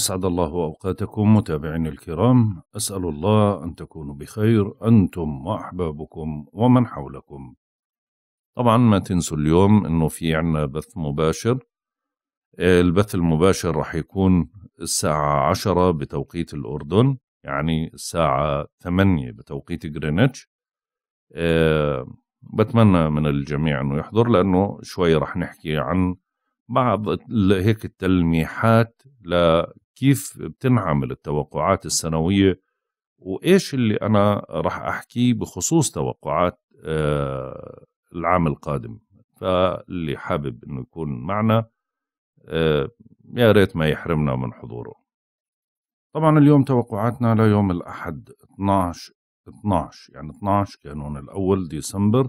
أسعد الله أوقاتكم متابعينا الكرام أسأل الله أن تكونوا بخير أنتم وأحبابكم ومن حولكم طبعا ما تنسوا اليوم أنه في عنا بث مباشر البث المباشر راح يكون الساعة عشرة بتوقيت الأردن يعني الساعة ثمانية بتوقيت جرينتش آه، بتمنى من الجميع أنه يحضر لأنه شوي راح نحكي عن بعض هيك التلميحات كيف بتنعمل التوقعات السنوية وإيش اللي أنا رح أحكيه بخصوص توقعات آه، العام القادم فاللي حابب أنه يكون معنا آه، يا ريت ما يحرمنا من حضوره طبعا اليوم توقعاتنا ليوم الأحد 12 12 يعني 12 كانون الأول ديسمبر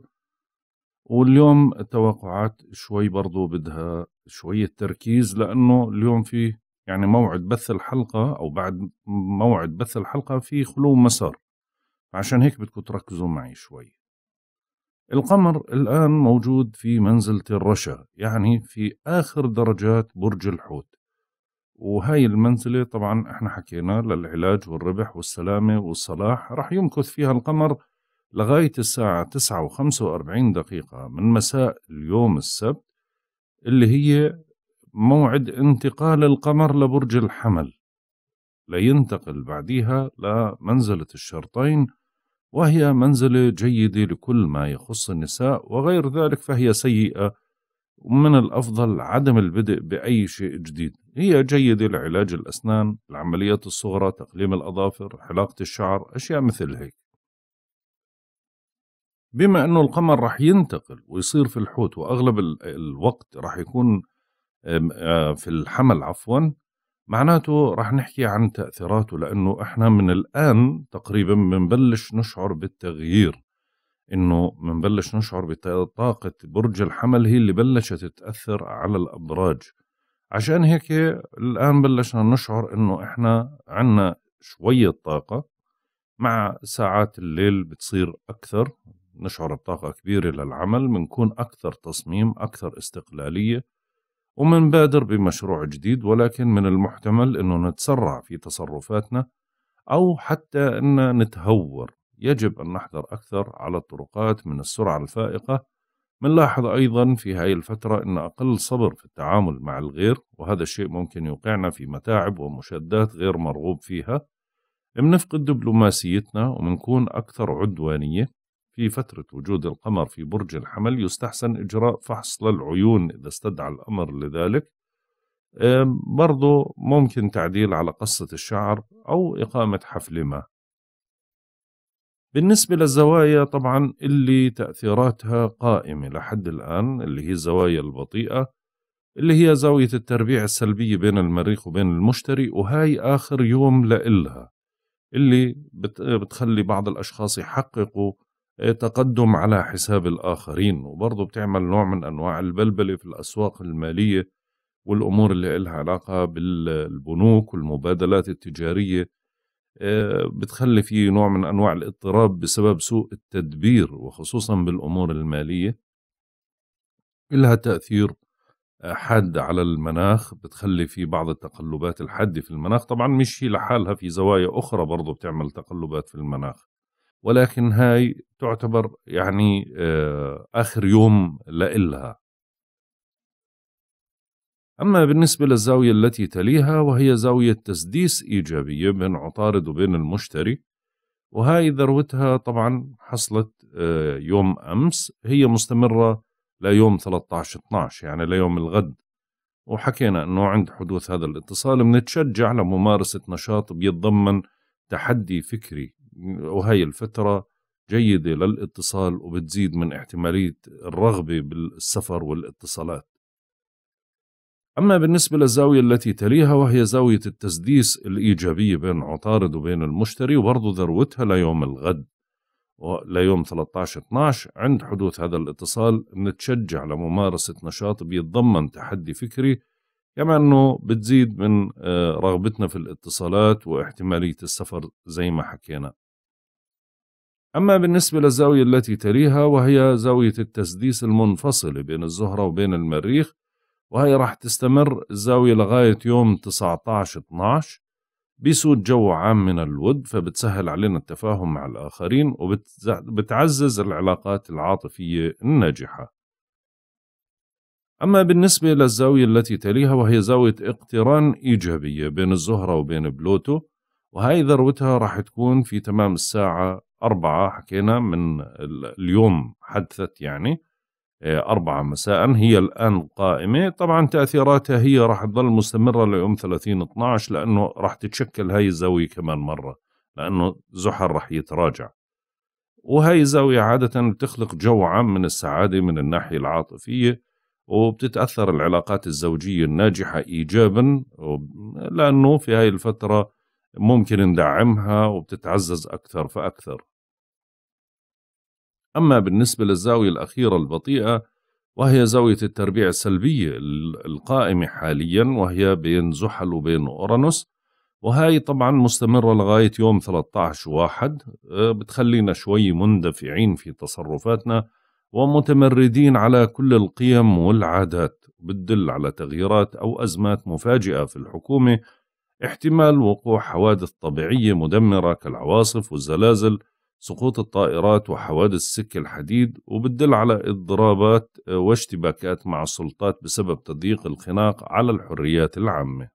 واليوم التوقعات شوي برضو بدها شوية تركيز لأنه اليوم في يعني موعد بث الحلقة أو بعد موعد بث الحلقة في خلو مسار عشان هيك بدكم تركزوا معي شوي القمر الآن موجود في منزلة الرشا يعني في آخر درجات برج الحوت وهاي المنزلة طبعا احنا حكينا للعلاج والربح والسلامة والصلاح رح يمكث فيها القمر لغاية الساعة تسعة وخمسة وأربعين دقيقة من مساء اليوم السبت اللي هي موعد انتقال القمر لبرج الحمل لينتقل بعدها لمنزلة الشرطين وهي منزلة جيدة لكل ما يخص النساء وغير ذلك فهي سيئة ومن الأفضل عدم البدء بأي شيء جديد هي جيدة لعلاج الأسنان العمليات الصغرى تقليم الأظافر حلاقة الشعر أشياء مثل هيك بما أنه القمر رح ينتقل ويصير في الحوت وأغلب الوقت رح يكون في الحمل عفوا معناته رح نحكي عن تأثيراته لأنه إحنا من الآن تقريبا بنبلش نشعر بالتغيير إنه بنبلش نشعر بطاقة برج الحمل هي اللي بلشت تأثر على الأبراج عشان هيك الآن بلشنا نشعر إنه إحنا عنا شوية طاقة مع ساعات الليل بتصير أكثر نشعر بطاقة كبيرة للعمل بنكون أكثر تصميم أكثر استقلالية ومنبادر بمشروع جديد ولكن من المحتمل أنه نتسرع في تصرفاتنا أو حتى أن نتهور يجب أن نحذر أكثر على الطرقات من السرعة الفائقة منلاحظ أيضا في هذه الفترة أن أقل صبر في التعامل مع الغير وهذا الشيء ممكن يوقعنا في متاعب ومشادات غير مرغوب فيها منفقد دبلوماسيتنا ومنكون أكثر عدوانية في فترة وجود القمر في برج الحمل يستحسن إجراء فحص للعيون إذا استدعى الأمر لذلك برضو ممكن تعديل على قصة الشعر أو إقامة حفل ما بالنسبة للزوايا طبعا اللي تأثيراتها قائمة لحد الآن اللي هي الزوايا البطيئة اللي هي زاوية التربيع السلبية بين المريخ وبين المشتري وهاي آخر يوم لإلها اللي بتخلي بعض الأشخاص يحققوا تقدم على حساب الآخرين وبرضه بتعمل نوع من أنواع البلبلة في الأسواق المالية والأمور اللي إلها علاقة بالبنوك والمبادلات التجارية آه، بتخلي في نوع من أنواع الاضطراب بسبب سوء التدبير وخصوصا بالأمور المالية إلها تأثير آه، حاد على المناخ بتخلي في بعض التقلبات الحادة في المناخ طبعا مش هي لحالها في زوايا أخرى برضو بتعمل تقلبات في المناخ ولكن هاي تعتبر يعني آه، آخر يوم لإلها أما بالنسبة للزاوية التي تليها وهي زاوية تسديس إيجابية بين عطارد وبين المشتري وهاي ذروتها طبعا حصلت آه، يوم أمس هي مستمرة ليوم 13-12 يعني ليوم الغد وحكينا أنه عند حدوث هذا الاتصال بنتشجع لممارسة نشاط بيتضمن تحدي فكري وهي الفترة جيدة للاتصال وبتزيد من احتمالية الرغبة بالسفر والاتصالات أما بالنسبة للزاوية التي تليها وهي زاوية التسديس الإيجابية بين عطارد وبين المشتري وبرضه ذروتها ليوم الغد ليوم 13-12 عند حدوث هذا الاتصال نتشجع لممارسة نشاط بيتضمن تحدي فكري كما انه بتزيد من آه، رغبتنا في الاتصالات واحتماليه السفر زي ما حكينا. اما بالنسبه للزاويه التي تليها وهي زاويه التسديس المنفصله بين الزهره وبين المريخ وهي راح تستمر الزاويه لغايه يوم 19 12 بيسود جو عام من الود فبتسهل علينا التفاهم مع الآخرين وبتعزز العلاقات العاطفية الناجحة أما بالنسبة للزاوية التي تليها وهي زاوية اقتران إيجابية بين الزهرة وبين بلوتو وهي ذروتها راح تكون في تمام الساعة أربعة حكينا من اليوم حدثت يعني آه، أربعة مساء هي الآن قائمة طبعا تأثيراتها هي راح تظل مستمرة ليوم 30 12 لأنه راح تتشكل هاي الزاوية كمان مرة لأنه زحل راح يتراجع وهاي الزاوية عادة بتخلق جو عام من السعادة من الناحية العاطفية وبتتأثر العلاقات الزوجية الناجحة إيجابا لأنه في هاي الفترة ممكن ندعمها وبتتعزز أكثر فأكثر أما بالنسبة للزاوية الأخيرة البطيئة وهي زاوية التربيع السلبية القائمة حاليا وهي بين زحل وبين أورانوس وهي طبعا مستمرة لغاية يوم 13 واحد آه، بتخلينا شوي مندفعين في تصرفاتنا ومتمردين على كل القيم والعادات بتدل على تغييرات أو أزمات مفاجئة في الحكومة احتمال وقوع حوادث طبيعية مدمرة كالعواصف والزلازل سقوط الطائرات وحوادث سك الحديد وبتدل على اضطرابات واشتباكات مع السلطات بسبب تضييق الخناق على الحريات العامة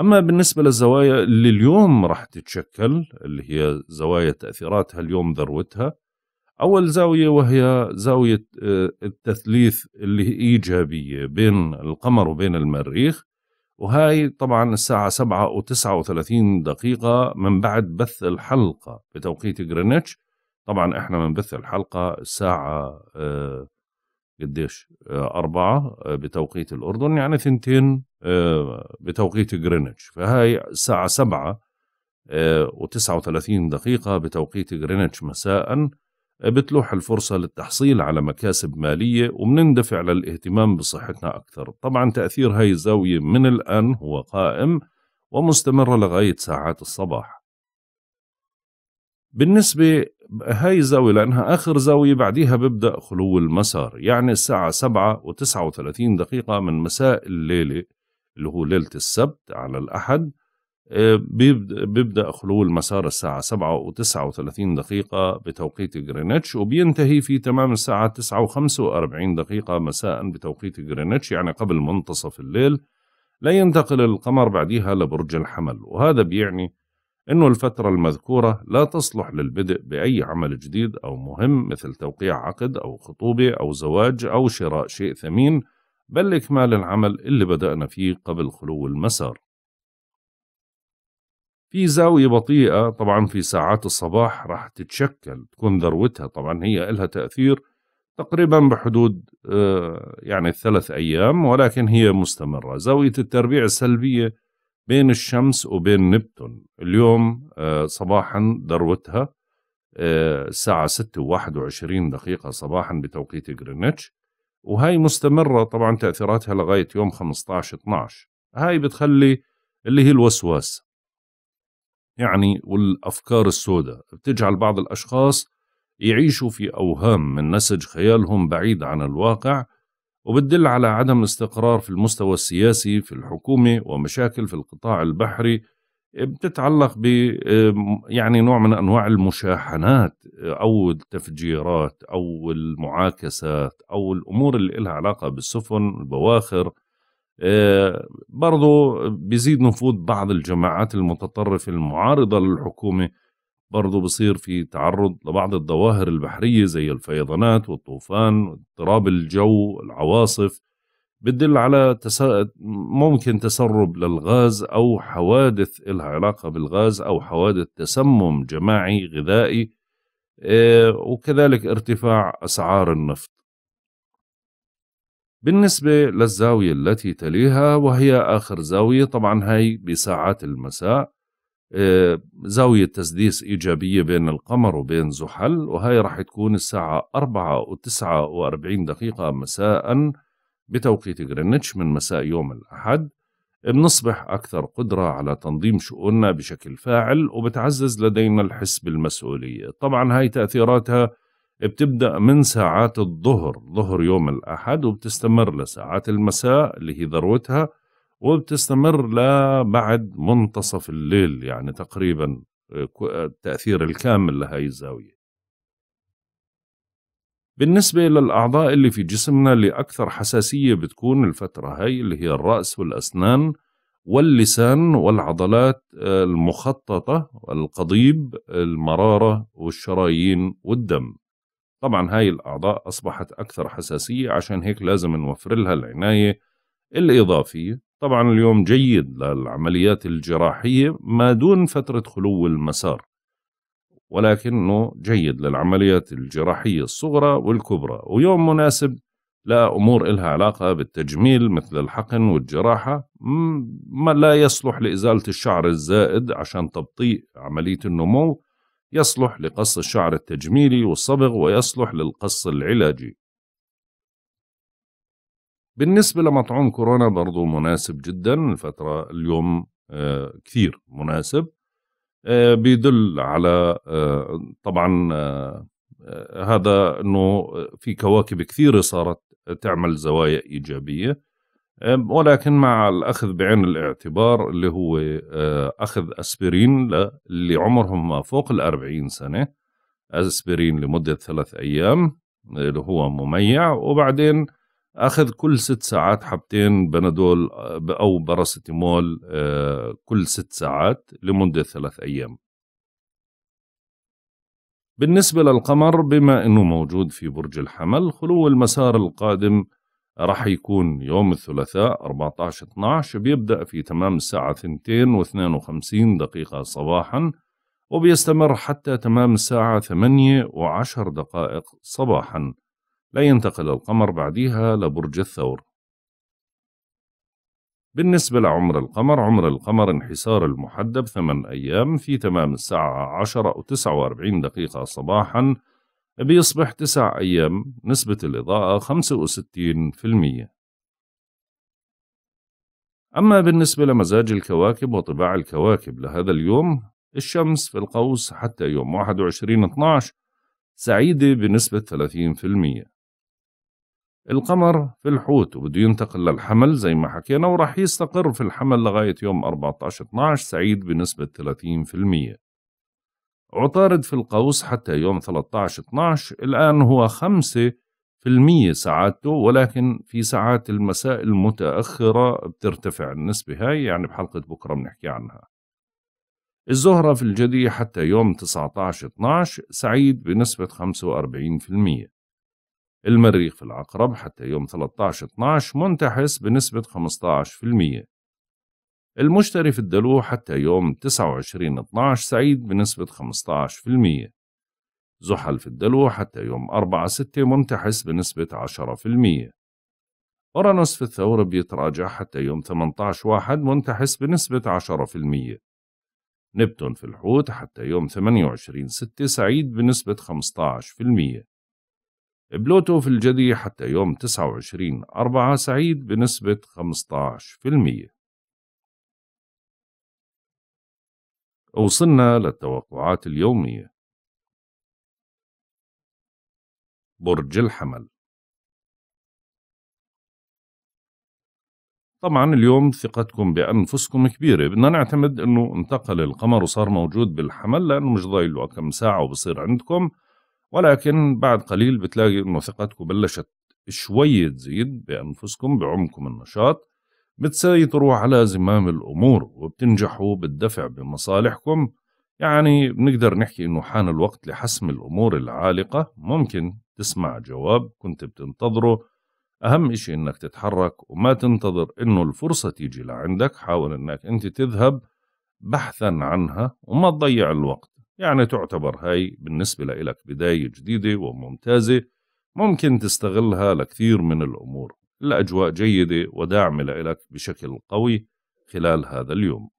أما بالنسبة للزوايا اللي اليوم رح تتشكل اللي هي زوايا تأثيراتها اليوم ذروتها أول زاوية وهي زاوية آه، التثليث اللي هي إيجابية بين القمر وبين المريخ وهاي طبعا الساعة سبعة و وثلاثين دقيقة من بعد بث الحلقة بتوقيت غرينتش طبعا احنا من بث الحلقة الساعة آه، قديش آه، أربعة بتوقيت الأردن يعني ثنتين بتوقيت غرينتش فهاي الساعة سبعة و وثلاثين دقيقة بتوقيت غرينتش مساءً بتلوح الفرصة للتحصيل على مكاسب مالية وبنندفع للاهتمام بصحتنا أكثر طبعا تأثير هاي الزاوية من الآن هو قائم ومستمرة لغاية ساعات الصباح بالنسبة هاي الزاوية لأنها آخر زاوية بعديها ببدأ خلو المسار يعني الساعة 7 و39 دقيقة من مساء الليلة اللي هو ليلة السبت على الأحد آه، بيبدأ خلو المسار الساعة 7 و 39 دقيقة بتوقيت جرينتش وبينتهي في تمام الساعة 9 و 45 دقيقة مساء بتوقيت جرينتش يعني قبل منتصف الليل لا ينتقل القمر بعدها لبرج الحمل وهذا بيعني أنه الفترة المذكورة لا تصلح للبدء بأي عمل جديد أو مهم مثل توقيع عقد أو خطوبة أو زواج أو شراء شيء ثمين بل إكمال العمل اللي بدأنا فيه قبل خلو المسار في زاوية بطيئة طبعا في ساعات الصباح راح تتشكل تكون ذروتها طبعا هي لها تأثير تقريبا بحدود آه، يعني الثلاث أيام ولكن هي مستمرة زاوية التربيع السلبية بين الشمس وبين نبتون اليوم آه، صباحا ذروتها آه، الساعة ستة وواحد وعشرين دقيقة صباحا بتوقيت غرينتش وهي مستمرة طبعا تأثيراتها لغاية يوم 15 12 هاي بتخلي اللي هي الوسواس يعني والأفكار السوداء بتجعل بعض الأشخاص يعيشوا في أوهام من نسج خيالهم بعيد عن الواقع وبتدل على عدم استقرار في المستوى السياسي في الحكومة ومشاكل في القطاع البحري بتتعلق ب يعني نوع من أنواع المشاحنات أو التفجيرات أو المعاكسات أو الأمور اللي لها علاقة بالسفن البواخر آه، برضو بيزيد نفوذ بعض الجماعات المتطرفة المعارضة للحكومة برضو بصير في تعرض لبعض الظواهر البحرية زي الفيضانات والطوفان واضطراب الجو العواصف بتدل على تسا... ممكن تسرب للغاز أو حوادث إلها علاقة بالغاز أو حوادث تسمم جماعي غذائي آه، وكذلك ارتفاع أسعار النفط بالنسبة للزاوية التي تليها وهي آخر زاوية طبعا هي بساعات المساء آه، زاوية تسديس إيجابية بين القمر وبين زحل وهي راح تكون الساعة أربعة و وأربعين دقيقة مساء بتوقيت غرينتش من مساء يوم الأحد بنصبح أكثر قدرة على تنظيم شؤوننا بشكل فاعل وبتعزز لدينا الحس بالمسؤولية طبعا هاي تأثيراتها بتبدأ من ساعات الظهر ظهر يوم الأحد وبتستمر لساعات المساء اللي هي ذروتها وبتستمر لبعد منتصف الليل يعني تقريبا آه، آه، التأثير الكامل لهي الزاوية بالنسبة للأعضاء اللي في جسمنا اللي أكثر حساسية بتكون الفترة هاي اللي هي الرأس والأسنان واللسان والعضلات آه، المخططة القضيب المرارة والشرايين والدم طبعا هاي الأعضاء أصبحت أكثر حساسية عشان هيك لازم نوفر لها العناية الإضافية طبعا اليوم جيد للعمليات الجراحية ما دون فترة خلو المسار ولكنه جيد للعمليات الجراحية الصغرى والكبرى ويوم مناسب لأمور إلها علاقة بالتجميل مثل الحقن والجراحة ما لا يصلح لإزالة الشعر الزائد عشان تبطيء عملية النمو يصلح لقص الشعر التجميلي والصبغ ويصلح للقص العلاجي بالنسبة لمطعوم كورونا برضو مناسب جدا الفترة اليوم آه، كثير مناسب آه، بيدل على آه، طبعا هذا أنه في كواكب كثيرة صارت تعمل زوايا إيجابية ولكن مع الأخذ بعين الاعتبار اللي هو آه، أخذ أسبرين اللي عمرهم ما فوق الأربعين سنة أسبرين لمدة ثلاث أيام آه، اللي هو مميع وبعدين أخذ كل ست ساعات حبتين بنادول آه، أو باراسيتامول كل ست ساعات لمدة ثلاث أيام بالنسبة للقمر بما أنه موجود في برج الحمل خلو المسار القادم راح يكون يوم الثلاثاء 14 12 بيبدأ في تمام الساعة 2 و52 دقيقة صباحا وبيستمر حتى تمام الساعة 8 و10 دقائق صباحا لا ينتقل القمر بعديها لبرج الثور بالنسبة لعمر القمر عمر القمر انحسار المحدب 8 أيام في تمام الساعة 10 و49 دقيقة صباحاً بيصبح تسع أيام نسبة الإضاءة 65% أما بالنسبة لمزاج الكواكب وطباع الكواكب لهذا اليوم الشمس في القوس حتى يوم 21/12 سعيدة بنسبة 30% القمر في الحوت وبده ينتقل للحمل زي ما حكينا وراح يستقر في الحمل لغاية يوم 14/12 سعيد بنسبة 30% عطارد في القوس حتى يوم 13-12 الآن هو 5% سعادته ولكن في ساعات المساء المتأخرة بترتفع النسبة هاي يعني بحلقة بكرة بنحكي عنها الزهرة في الجدي حتى يوم 19-12 سعيد بنسبة 45% المريخ في العقرب حتى يوم 13-12 منتحس بنسبة المشتري في الدلو حتى يوم 29/12 سعيد بنسبة 15%، زحل في الدلو حتى يوم 4/6 منتحس بنسبة 10%، أورانوس في الثور بيتراجع حتى يوم 18/1 منتحس بنسبة 10%، نبتون في الحوت حتى يوم 28/6 سعيد بنسبة 15%. بلوتو في الجدي حتى يوم 29 4 سعيد بنسبة 15% وصلنا للتوقعات اليومية برج الحمل طبعا اليوم ثقتكم بأنفسكم كبيرة بدنا نعتمد أنه انتقل القمر وصار موجود بالحمل لأنه مش ضايل له كم ساعة وبصير عندكم ولكن بعد قليل بتلاقي أنه ثقتكم بلشت شوي تزيد بأنفسكم بعمكم النشاط بتسيطروا على زمام الأمور وبتنجحوا بالدفع بمصالحكم يعني بنقدر نحكي إنه حان الوقت لحسم الأمور العالقة ممكن تسمع جواب كنت بتنتظره أهم إشي إنك تتحرك وما تنتظر إنه الفرصة تيجي لعندك حاول إنك أنت تذهب بحثا عنها وما تضيع الوقت يعني تعتبر هاي بالنسبة لإلك بداية جديدة وممتازة ممكن تستغلها لكثير من الأمور الأجواء جيدة وداعمة لك بشكل قوي خلال هذا اليوم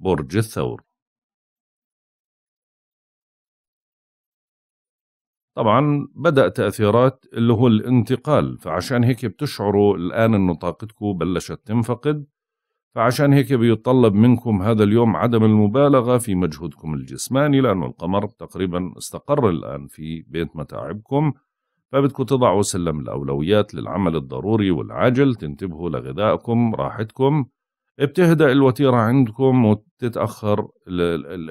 برج الثور طبعا بدأ تأثيرات اللي هو الانتقال فعشان هيك بتشعروا الآن أنه طاقتكم بلشت تنفقد فعشان هيك بيطلب منكم هذا اليوم عدم المبالغة في مجهودكم الجسماني لأنه القمر تقريبا استقر الآن في بيت متاعبكم فبدكم تضعوا سلم الأولويات للعمل الضروري والعاجل تنتبهوا لغذائكم راحتكم بتهدأ الوتيرة عندكم وتتأخر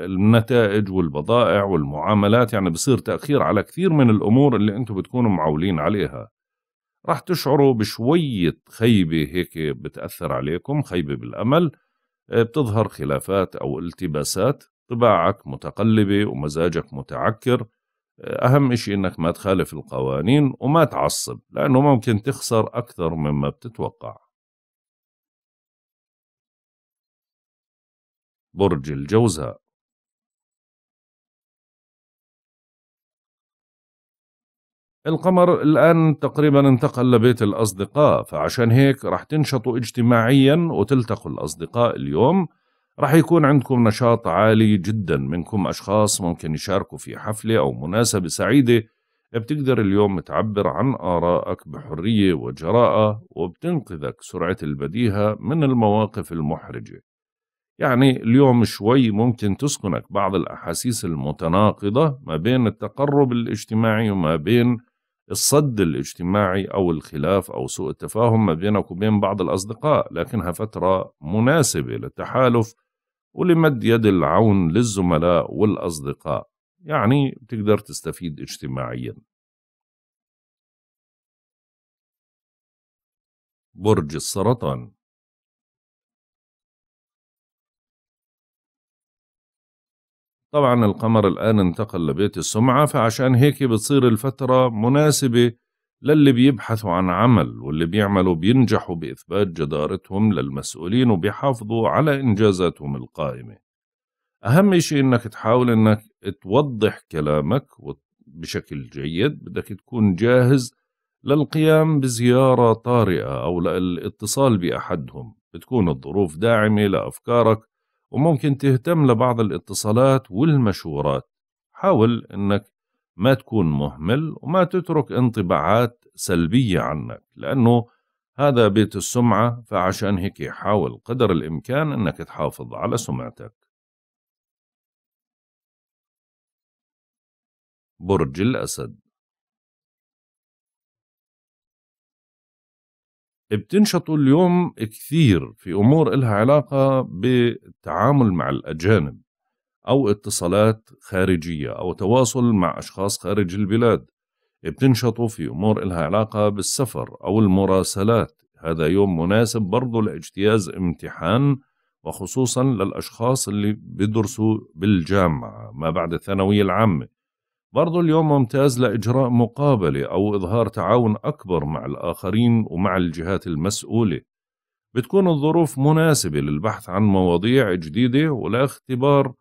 النتائج والبضائع والمعاملات يعني بصير تأخير على كثير من الأمور اللي أنتم بتكونوا معولين عليها راح تشعروا بشوية خيبة هيك بتأثر عليكم خيبة بالأمل آه، بتظهر خلافات أو التباسات طباعك متقلبة ومزاجك متعكر آه، أهم إشي إنك ما تخالف القوانين وما تعصب لأنه ممكن تخسر أكثر مما بتتوقع برج الجوزاء القمر الآن تقريبا انتقل لبيت الأصدقاء فعشان هيك رح تنشطوا اجتماعيا وتلتقوا الأصدقاء اليوم رح يكون عندكم نشاط عالي جدا منكم أشخاص ممكن يشاركوا في حفلة أو مناسبة سعيدة بتقدر اليوم تعبر عن آرائك بحرية وجراءة وبتنقذك سرعة البديهة من المواقف المحرجة يعني اليوم شوي ممكن تسكنك بعض الأحاسيس المتناقضة ما بين التقرب الاجتماعي وما بين الصد الاجتماعي أو الخلاف أو سوء التفاهم ما بينك وبين بعض الأصدقاء لكنها فترة مناسبة للتحالف ولمد يد العون للزملاء والأصدقاء يعني بتقدر تستفيد اجتماعيا برج السرطان طبعا القمر الآن انتقل لبيت السمعة فعشان هيك بتصير الفترة مناسبة للي بيبحثوا عن عمل واللي بيعملوا بينجحوا بإثبات جدارتهم للمسؤولين وبيحافظوا على إنجازاتهم القائمة أهم شيء إنك تحاول إنك توضح كلامك بشكل جيد بدك تكون جاهز للقيام بزيارة طارئة أو للاتصال بأحدهم بتكون الظروف داعمة لأفكارك وممكن تهتم لبعض الاتصالات والمشورات حاول أنك ما تكون مهمل وما تترك انطباعات سلبية عنك لأنه هذا بيت السمعة فعشان هيك حاول قدر الإمكان أنك تحافظ على سمعتك برج الأسد بتنشطوا اليوم كثير في امور إلها علاقه بالتعامل مع الاجانب او اتصالات خارجيه او تواصل مع اشخاص خارج البلاد بتنشطوا في امور إلها علاقه بالسفر او المراسلات هذا يوم مناسب برضه لاجتياز امتحان وخصوصا للاشخاص اللي بيدرسوا بالجامعه ما بعد الثانويه العامه برضو اليوم ممتاز لإجراء مقابلة أو إظهار تعاون أكبر مع الآخرين ومع الجهات المسؤولة بتكون الظروف مناسبة للبحث عن مواضيع جديدة ولاختبار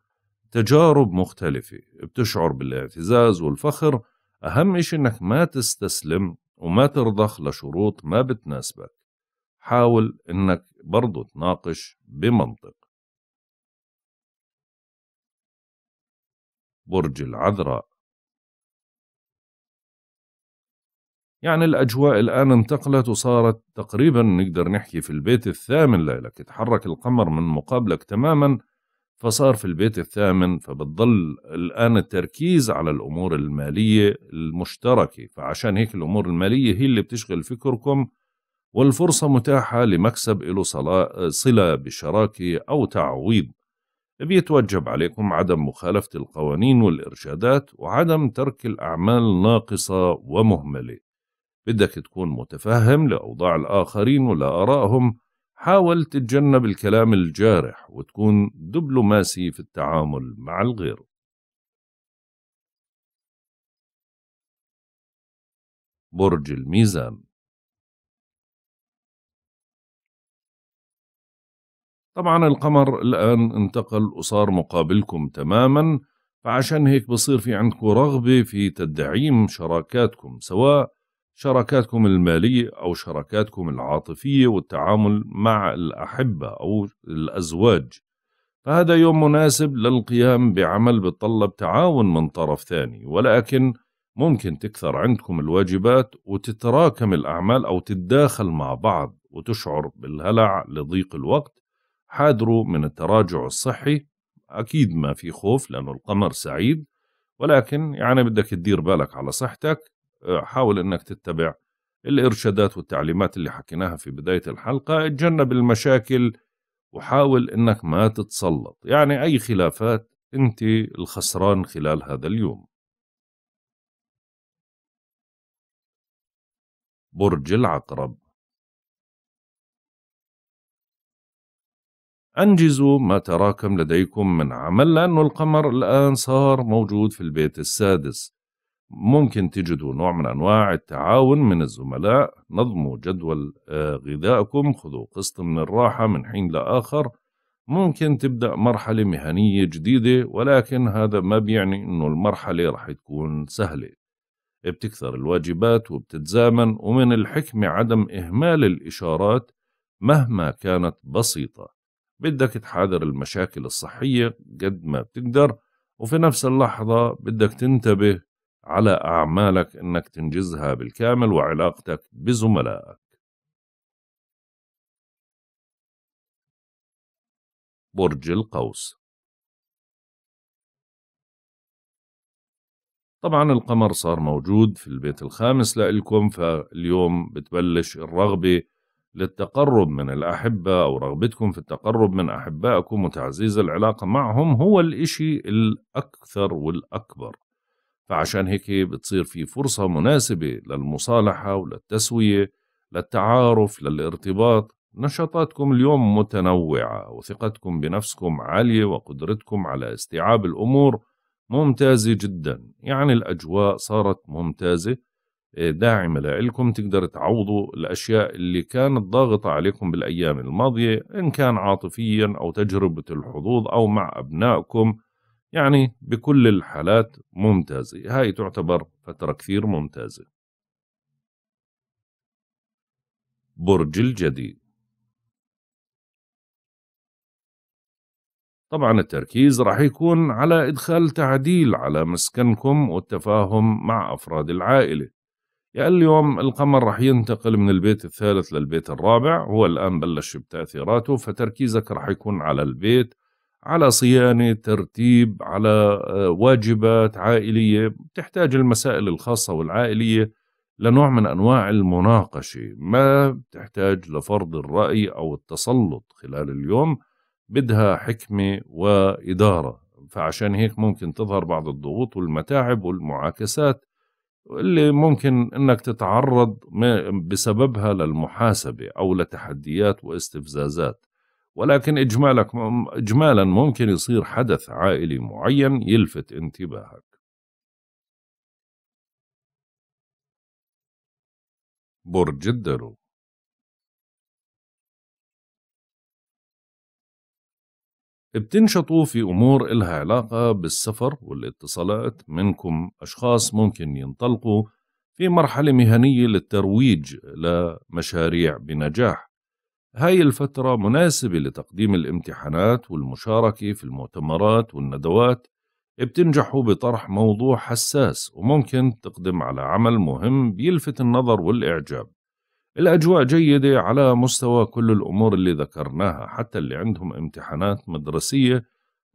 تجارب مختلفة بتشعر بالاعتزاز والفخر أهم إشي إنك ما تستسلم وما ترضخ لشروط ما بتناسبك حاول إنك برضو تناقش بمنطق برج العذراء يعني الأجواء الآن انتقلت وصارت تقريبا نقدر نحكي في البيت الثامن لك تحرك القمر من مقابلك تماما فصار في البيت الثامن فبتضل الآن التركيز على الأمور المالية المشتركة فعشان هيك الأمور المالية هي اللي بتشغل فكركم والفرصة متاحة لمكسب إلو صلة بشراكة أو تعويض بيتوجب عليكم عدم مخالفة القوانين والإرشادات وعدم ترك الأعمال ناقصة ومهملة بدك تكون متفهم لأوضاع الآخرين ولآرائهم حاول تتجنب الكلام الجارح وتكون دبلوماسي في التعامل مع الغير برج الميزان طبعا القمر الآن انتقل وصار مقابلكم تماما فعشان هيك بصير في عندكم رغبة في تدعيم شراكاتكم سواء شراكاتكم المالية أو شراكاتكم العاطفية والتعامل مع الأحبة أو الأزواج فهذا يوم مناسب للقيام بعمل بتطلب تعاون من طرف ثاني ولكن ممكن تكثر عندكم الواجبات وتتراكم الأعمال أو تتداخل مع بعض وتشعر بالهلع لضيق الوقت حاذروا من التراجع الصحي أكيد ما في خوف لأنه القمر سعيد ولكن يعني بدك تدير بالك على صحتك حاول انك تتبع الارشادات والتعليمات اللي حكيناها في بدايه الحلقه اتجنب المشاكل وحاول انك ما تتسلط يعني اي خلافات انت الخسران خلال هذا اليوم برج العقرب أنجزوا ما تراكم لديكم من عمل لأن القمر الآن صار موجود في البيت السادس ممكن تجدوا نوع من أنواع التعاون من الزملاء نظموا جدول آه، غذائكم خذوا قسط من الراحة من حين لآخر ممكن تبدأ مرحلة مهنية جديدة ولكن هذا ما بيعني أنه المرحلة رح تكون سهلة بتكثر الواجبات وبتتزامن ومن الحكمة عدم إهمال الإشارات مهما كانت بسيطة بدك تحاذر المشاكل الصحية قد ما بتقدر وفي نفس اللحظة بدك تنتبه على أعمالك إنك تنجزها بالكامل وعلاقتك بزملائك برج القوس طبعا القمر صار موجود في البيت الخامس لإلكم فاليوم بتبلش الرغبة للتقرب من الأحبة أو رغبتكم في التقرب من أحبائكم وتعزيز العلاقة معهم هو الإشي الأكثر والأكبر فعشان هيك بتصير في فرصة مناسبة للمصالحة وللتسوية للتعارف للارتباط نشاطاتكم اليوم متنوعة وثقتكم بنفسكم عالية وقدرتكم على استيعاب الأمور ممتازة جدا يعني الأجواء صارت ممتازة إيه، داعمة لإلكم تقدر تعوضوا الأشياء اللي كانت ضاغطة عليكم بالأيام الماضية إن كان عاطفيا أو تجربة الحظوظ أو مع أبنائكم يعني بكل الحالات ممتازة هاي تعتبر فترة كثير ممتازة برج الجدي طبعا التركيز راح يكون على إدخال تعديل على مسكنكم والتفاهم مع أفراد العائلة يعني اليوم القمر راح ينتقل من البيت الثالث للبيت الرابع هو الآن بلش بتأثيراته فتركيزك راح يكون على البيت على صيانة ترتيب على آه، واجبات عائلية تحتاج المسائل الخاصة والعائلية لنوع من أنواع المناقشة ما بتحتاج لفرض الرأي أو التسلط خلال اليوم بدها حكمة وإدارة فعشان هيك ممكن تظهر بعض الضغوط والمتاعب والمعاكسات اللي ممكن انك تتعرض بسببها للمحاسبه او لتحديات واستفزازات ولكن إجمالك إجمالا ممكن يصير حدث عائلي معين يلفت انتباهك برج الدلو بتنشطوا في أمور إلها علاقة بالسفر والاتصالات منكم أشخاص ممكن ينطلقوا في مرحلة مهنية للترويج لمشاريع بنجاح هاي الفترة مناسبة لتقديم الامتحانات والمشاركة في المؤتمرات والندوات بتنجحوا بطرح موضوع حساس وممكن تقدم على عمل مهم بيلفت النظر والإعجاب الأجواء جيدة على مستوى كل الأمور اللي ذكرناها حتى اللي عندهم امتحانات مدرسية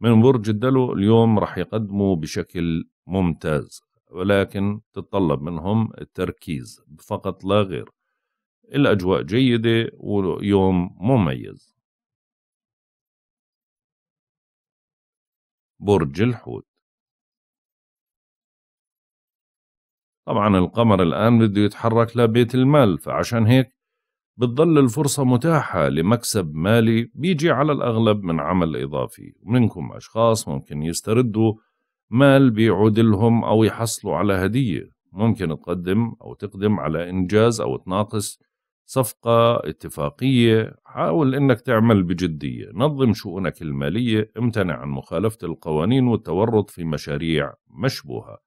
من برج الدلو اليوم رح يقدموا بشكل ممتاز ولكن تتطلب منهم التركيز فقط لا غير الأجواء جيدة ويوم مميز برج الحوت طبعا القمر الآن بده يتحرك لبيت المال فعشان هيك بتضل الفرصة متاحة لمكسب مالي بيجي على الأغلب من عمل إضافي ومنكم أشخاص ممكن يستردوا مال بيعود لهم أو يحصلوا على هدية ممكن تقدم أو تقدم على إنجاز أو تناقص صفقة اتفاقية حاول أنك تعمل بجدية نظم شؤونك المالية امتنع عن مخالفة القوانين والتورط في مشاريع مشبوهة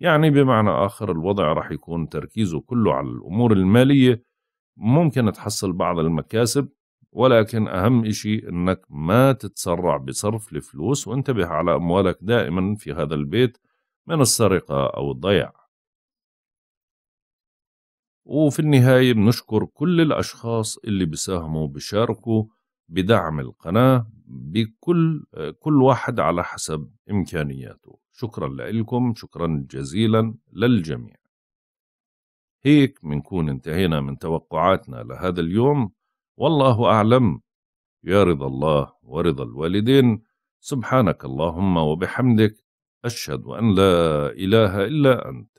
يعني بمعنى آخر الوضع رح يكون تركيزه كله على الأمور المالية ممكن تحصل بعض المكاسب ولكن أهم إشي أنك ما تتسرع بصرف الفلوس وانتبه على أموالك دائما في هذا البيت من السرقة أو الضياع وفي النهاية بنشكر كل الأشخاص اللي بيساهموا بيشاركوا بدعم القناة بكل كل واحد على حسب إمكانياته شكرا لكم شكرا جزيلا للجميع هيك بنكون انتهينا من توقعاتنا لهذا اليوم والله أعلم يا رضا الله ورضا الوالدين سبحانك اللهم وبحمدك أشهد أن لا إله إلا أنت